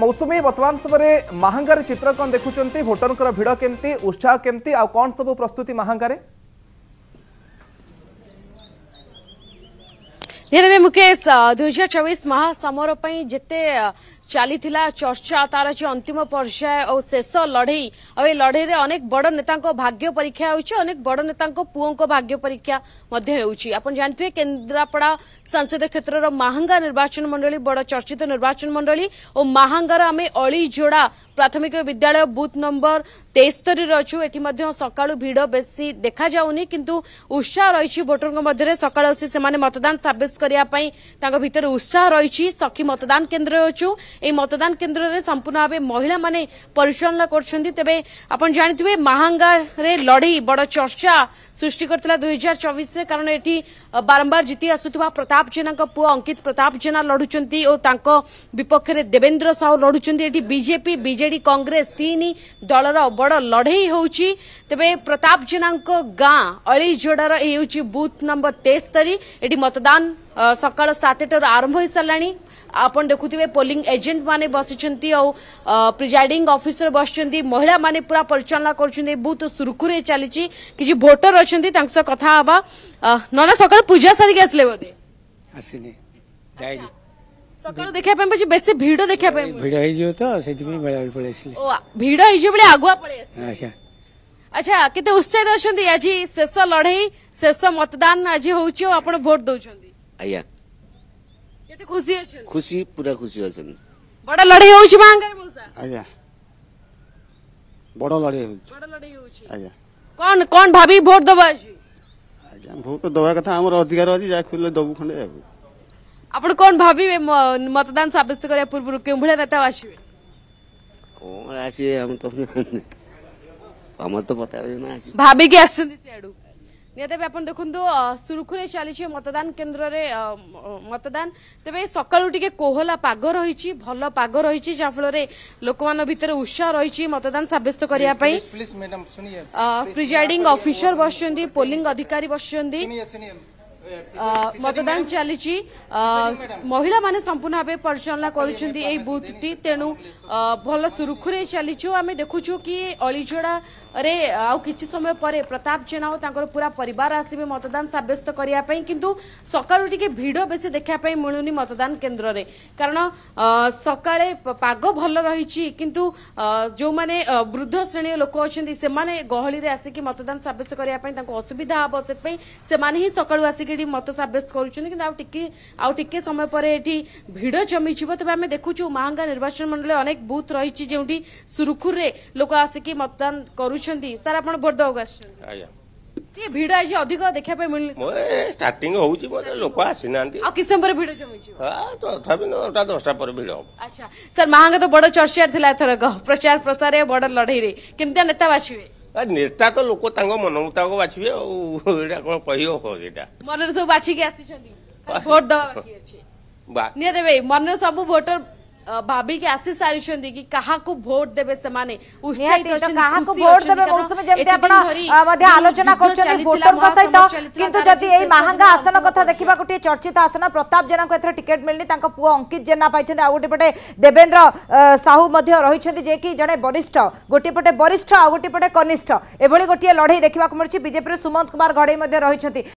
मौसुमी बर्तमान समय महांगार चित्र कौन देखुं भोटर भिड़ केमती उत्साह केमती आ कौन सब प्रस्तुति महांगारे मुकेश दुई चौबीस महासमर पर जिते ଚାଲିଥିଲା ଚର୍ଚ୍ଚା ତାର ଯେ ଅନ୍ତିମ ପର୍ଯ୍ୟାୟ ଆଉ ଶେଷ ଲଢ଼େଇ ଆଉ ଏ ଲଢ଼େଇରେ ଅନେକ ବଡ଼ ନେତାଙ୍କ ଭାଗ୍ୟ ପରୀକ୍ଷା ହେଉଛି ଅନେକ ବଡ଼ ନେତାଙ୍କ ପୁଅଙ୍କ ଭାଗ୍ୟ ପରୀକ୍ଷା ମଧ୍ୟ ହେଉଛି ଆପଣ ଜାଣିଥିବେ କେନ୍ଦ୍ରାପଡ଼ା ସଂସଦୀୟ କ୍ଷେତ୍ରର ମାହାଙ୍ଗା ନିର୍ବାଚନ ମଣ୍ଡଳୀ ବଡ଼ ଚର୍ଚ୍ଚିତ ନିର୍ବାଚନ ମଣ୍ଡଳୀ ଓ ମାହାଙ୍ଗାର ଆମେ ଅଳି ଯୋଡ଼ା ପ୍ରାଥମିକ ବିଦ୍ୟାଳୟ ବୁଥ୍ ନମ୍ବର ତେସ୍ତରୀରେ ଅଛୁ ଏଠି ମଧ୍ୟ ସକାଳୁ ଭିଡ଼ ବେଶୀ ଦେଖାଯାଉନି କିନ୍ତୁ ଉତ୍ସାହ ରହିଛି ଭୋଟରଙ୍କ ମଧ୍ୟରେ ସକାଳୁ ଆସି ସେମାନେ ମତଦାନ ସାବ୍ୟସ୍ତ କରିବା ପାଇଁ ତାଙ୍କ ଭିତରେ ଉତ୍ସାହ ରହିଛି ସଖୀ ମତଦାନ କେନ୍ଦ୍ରରେ ଅଛୁ ଏହି ମତଦାନ କେନ୍ଦ୍ରରେ ସମ୍ପୂର୍ଣ୍ଣ ଭାବେ ମହିଳାମାନେ ପରିଚାଳନା କରୁଛନ୍ତି ତେବେ ଆପଣ ଜାଣିଥିବେ ମାହାଙ୍ଗାରେ ଲଢ଼େଇ ବଡ଼ ଚର୍ଚ୍ଚା ସୃଷ୍ଟି କରିଥିଲା ଦୁଇ ହଜାର ଚବିଶରେ କାରଣ ଏଠି ବାରମ୍ବାର ଜିତି ଆସୁଥିବା ପ୍ରତାପ ଜେନାଙ୍କ ପୁଅ ଅଙ୍କିତ ପ୍ରତାପ ଜେନା ଲଢ଼ୁଛନ୍ତି ଓ ତାଙ୍କ ବିପକ୍ଷରେ ଦେବେନ୍ଦ୍ର ସାହୁ ଲଢ଼ୁଛନ୍ତି ଏଠି ବିଜେପି ବିଜେଡି ବିଜେଡି କଂଗ୍ରେସ ତିନି ଦଳର ବଡ଼ ଲଢ଼େଇ ହେଉଛି ତେବେ ପ୍ରତାପ ଜେନାଙ୍କ ଗାଁ ଅଳିଯୋଡ଼ାର ଏ ହେଉଛି ବୁଥ୍ ନମ୍ବର ତେସ୍ତରୀ ଏଠି ମତଦାନ ସକାଳ ସାତଟାରୁ ଆରମ୍ଭ ହୋଇସାରିଲାଣି ଆପଣ ଦେଖୁଥିବେ ପୋଲିଂ ଏଜେଣ୍ଟ ମାନେ ବସିଛନ୍ତି ଆଉ ପ୍ରିଜାଇଡିଂ ଅଫିସର ବସିଛନ୍ତି ମହିଳାମାନେ ପୁରା ପରିଚାଳନା କରୁଛନ୍ତି ବହୁତ ସୁରୁଖୁରୁରେ ଚାଲିଛି କିଛି ଭୋଟର ଅଛନ୍ତି ତାଙ୍କ ସହ କଥା ହେବା ନନା ସକାଳୁ ପୂଜା ସାରିକି ଆସିଲେ ବୋଧେ ଆସିନି ଯାଇନି ସକାଳୁ ଦେଖିବା ପାଇଁ ପଛେ ବେଶୀ ଭିଡ ଦେଖିବା ପାଇଁ ଭିଡ ହେଇଯିବ ତ ସେଥିପାଇଁ ବେଳାବେଳି ପଳେଇ ଆସିଲି ଭିଡ ହେଇଯିବ ବେଳେ ଆଗୁଆ ପଳେଇ ଆସିଲି ଆଚ୍ଛା ଆଚ୍ଛା କେତେ ଉତ୍ସାହିତ ଅଛନ୍ତି ଆଜି ଶେଷ ଲଢେଇ ଶେଷ ମତଦାନ ଆଜି ହଉଛି ଆଉ ଆପଣ ଭୋଟ ଦଉଛନ୍ତି ଆଜ୍ଞା କେତେ ଖୁସି ଅଛନ୍ତି ଖୁସି ପୁରା ଖୁସି ଅଛନ୍ତି ବଡ ଲଢେଇ ହଉଛି ମାଙ୍କର ମଉସା ଆଜ୍ଞା ବଡ ଲଢେଇ ହଉଛି ବଡ ଲଢେଇ ହଉଛି ଆଜ୍ଞା କଣ କଣ ଭାବି ଭୋଟ ଦବା ଆଜି ଆଜ୍ଞା ଭୋଟ ଦବା କଥା ଆମର ଅଧିକାର ଅଛି ଯାହା ଖୋଲିଲେ ଦବୁ ଖଣ୍ଡେ ଆଉ ଆପଣ କ'ଣ ଭାବିବେ ମତଦାନ ସାବ୍ୟସ୍ତ କରିବା ପୂର୍ବରୁ କେଉଁଭଳିଆ ନେତା ଆସିବେ କ'ଣ ଆସିବେ ଆମେ ତ ଆମର ତ ପତା ଭାବିକି ଆସିଛନ୍ତି ସିଆଡ଼ୁ নিহত আপনার দেখুন সুরুখুরে চালছে মতদান কেন্দ্রের মতদান তবে সকাল টিকে কোহলা পাগ রয়েছে ভাল পাগ রয়েছে যাফলের লোক ভিতরে উৎসাহ রয়েছে মতদান সাব্যস্ত করা প্রিজাইডিং অফিসর বসছেন পোলিং অধিকারী বসছেন मतदान चलिए महिला मैंने संपूर्ण भाव परिचालना कर बुथटी तेणु भल सुरखुरे चलीचु आम देखुचु कि अलीजोड़े आउ कि समय पर प्रताप जेना और पूरा परिवार आसवे मतदान सब्यस्त करने कि सका भिड़ बेस देखापी मिलूनी मतदान केन्द्र में कारण सका पग भल रही कितु जो मैंने वृद्ध श्रेणी लोक अच्छा से गहली आसिक मतदान सब्यस्त करने असुविधा हम से सका आसिक ଏଠି ମତ ସାବ୍ୟସ୍ତ କରୁଛନ୍ତି କିନ୍ତୁ ଆଉ ଟିକେ ଆଉ ଟିକେ ସମୟ ପରେ ଏଠି ଭିଡ଼ ଜମିଯିବ ତେବେ ଆମେ ଦେଖୁଛୁ ମାହାଙ୍ଗା ନିର୍ବାଚନ ମଣ୍ଡଳୀ ଅନେକ ବୁଥ ରହିଛି ଯେଉଁଠି ସୁରୁଖୁରୁରେ ଲୋକ ଆସିକି ମତଦାନ କରୁଛନ୍ତି ସାର୍ ଆପଣ ଭୋଟ ଦେବାକୁ ଆସୁଛନ୍ତି ଆଜ୍ଞା ଟିକେ ଭିଡ଼ ଆଜି ଅଧିକ ଦେଖିବା ପାଇଁ ମିଳୁନି ଷ୍ଟାର୍ଟିଂ ହଉଛି ଲୋକ ଆସିନାହାନ୍ତି ଆଉ କିଛି ସମୟ ପରେ ଭିଡ଼ ଜମିଯିବ ତଥାପି ନଅଟା ଦଶଟା ପରେ ଭିଡ଼ ହବ ଆଚ୍ଛା ସାର୍ ମାହାଙ୍ଗା ତ ବଡ଼ ଚର୍ଚ୍ଚାରେ ଥିଲା ଏଥରକ ପ୍ରଚାର ପ୍ରସାରରେ ବଡ଼ ଲଢ଼େଇରେ କେମିତିଆ ନେତା ବାଛିବେ ନେତା ତ ଲୋକ ତାଙ୍କ ମନ ମୁତାବକ ବାଛିବେ ଆଉ ଏଇଟା କଣ କହିହବ ସେଇଟା ମନରେ ସବୁ ବାଛିକି ଆସିଛନ୍ତି ଭୋଟ ଦେବା ବାକି ଅଛି ନିହାତି ଭାଇ ମନରେ ସବୁ ଭୋଟର ଭାବି କି ଆସି ସାରିଛନ୍ତି କି କାହାକୁ ଭୋଟ ଦେବେ ସେମାନେ କାହାକୁ ଭୋଟ ଦେବେ ମୌସୁମୀ ଯେମିତି ଆପଣ ମଧ୍ୟ ଆଲୋଚନା କରୁଛନ୍ତି ଭୋଟରଙ୍କ ସହିତ କିନ୍ତୁ ଯଦି ଏଇ ମାହାଙ୍ଗା ଆସନ କଥା ଦେଖିବାକୁ ଟିକେ ଚର୍ଚ୍ଚିତ ଆସନ ପ୍ରତାପ ଜେନାଙ୍କୁ ଏଥର ଟିକେଟ୍ ମିଳିନି ତାଙ୍କ ପୁଅ ଅଙ୍କିତ ଜେନା ପାଇଛନ୍ତି ଆଉ ଗୋଟେ ପଟେ ଦେବେନ୍ଦ୍ର ସାହୁ ମଧ୍ୟ ରହିଛନ୍ତି ଯିଏକି ଜଣେ ବରିଷ୍ଠ ଗୋଟିଏ ପଟେ ବରିଷ୍ଠ ଆଉ ଗୋଟିଏ ପଟେ କନିଷ୍ଠ ଏଭଳି ଗୋଟିଏ ଲଢ଼େଇ ଦେଖିବାକୁ ମିଳୁଛି ବିଜେପିରୁ ସୁମନ୍ତ କୁମାର ଘଡ଼େଇ ମଧ୍ୟ ରହିଛନ୍ତି